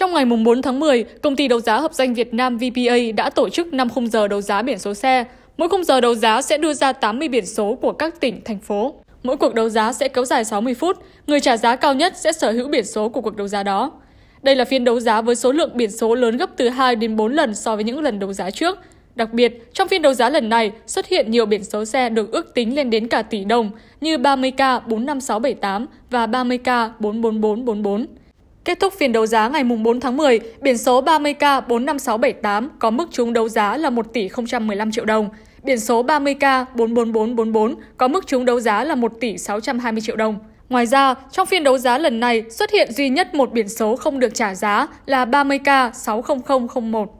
Trong ngày 4 tháng 10, công ty đấu giá hợp danh Việt Nam VPA đã tổ chức 5 khung giờ đấu giá biển số xe. Mỗi khung giờ đấu giá sẽ đưa ra 80 biển số của các tỉnh, thành phố. Mỗi cuộc đấu giá sẽ kéo dài 60 phút, người trả giá cao nhất sẽ sở hữu biển số của cuộc đấu giá đó. Đây là phiên đấu giá với số lượng biển số lớn gấp từ 2 đến 4 lần so với những lần đấu giá trước. Đặc biệt, trong phiên đấu giá lần này xuất hiện nhiều biển số xe được ước tính lên đến cả tỷ đồng như 30K45678 và 30K44444. Kết thúc phiên đấu giá ngày 4 tháng 10, biển số 30K45678 có mức trúng đấu giá là 1 tỷ 015 triệu đồng. Biển số 30K44444 có mức trúng đấu giá là 1 tỷ 620 triệu đồng. Ngoài ra, trong phiên đấu giá lần này xuất hiện duy nhất một biển số không được trả giá là 30K60001.